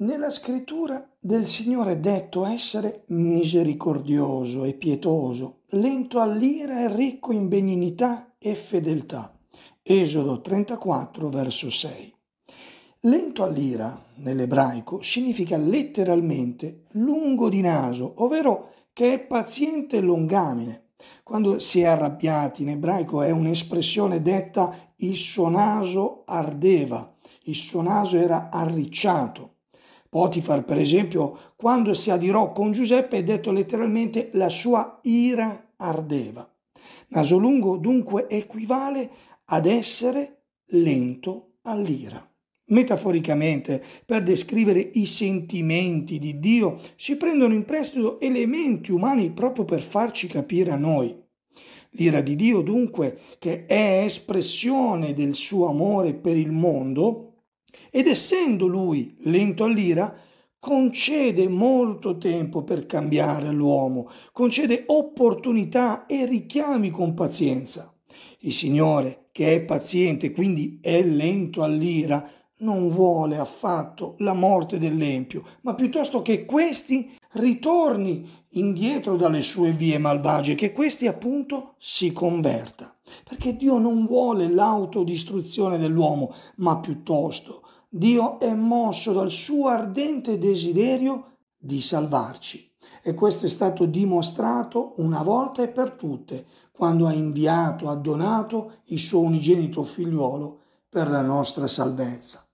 Nella scrittura del Signore è detto essere misericordioso e pietoso, lento all'ira e ricco in benignità e fedeltà. Esodo 34, verso 6. Lento all'ira, nell'ebraico, significa letteralmente lungo di naso, ovvero che è paziente e longamine. Quando si è arrabbiati in ebraico è un'espressione detta il suo naso ardeva, il suo naso era arricciato. Potifar, per esempio, quando si adirò con Giuseppe, è detto letteralmente la sua ira ardeva. Nasolungo dunque equivale ad essere lento all'ira. Metaforicamente, per descrivere i sentimenti di Dio, si prendono in prestito elementi umani proprio per farci capire a noi. L'ira di Dio, dunque, che è espressione del suo amore per il mondo, ed essendo lui lento all'ira, concede molto tempo per cambiare all'uomo, concede opportunità e richiami con pazienza. Il Signore, che è paziente, quindi è lento all'ira, non vuole affatto la morte dell'empio, ma piuttosto che questi ritorni indietro dalle sue vie malvagie, che questi appunto si converta. Perché Dio non vuole l'autodistruzione dell'uomo, ma piuttosto Dio è mosso dal suo ardente desiderio di salvarci e questo è stato dimostrato una volta e per tutte quando ha inviato, ha donato il suo unigenito figliuolo per la nostra salvezza.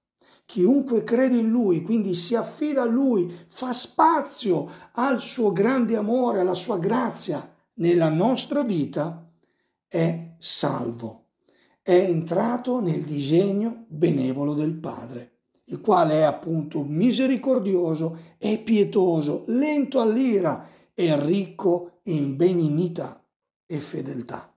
Chiunque crede in Lui, quindi si affida a Lui, fa spazio al suo grande amore, alla sua grazia nella nostra vita, è salvo è entrato nel disegno benevolo del Padre, il quale è appunto misericordioso e pietoso, lento all'ira e ricco in benignità e fedeltà.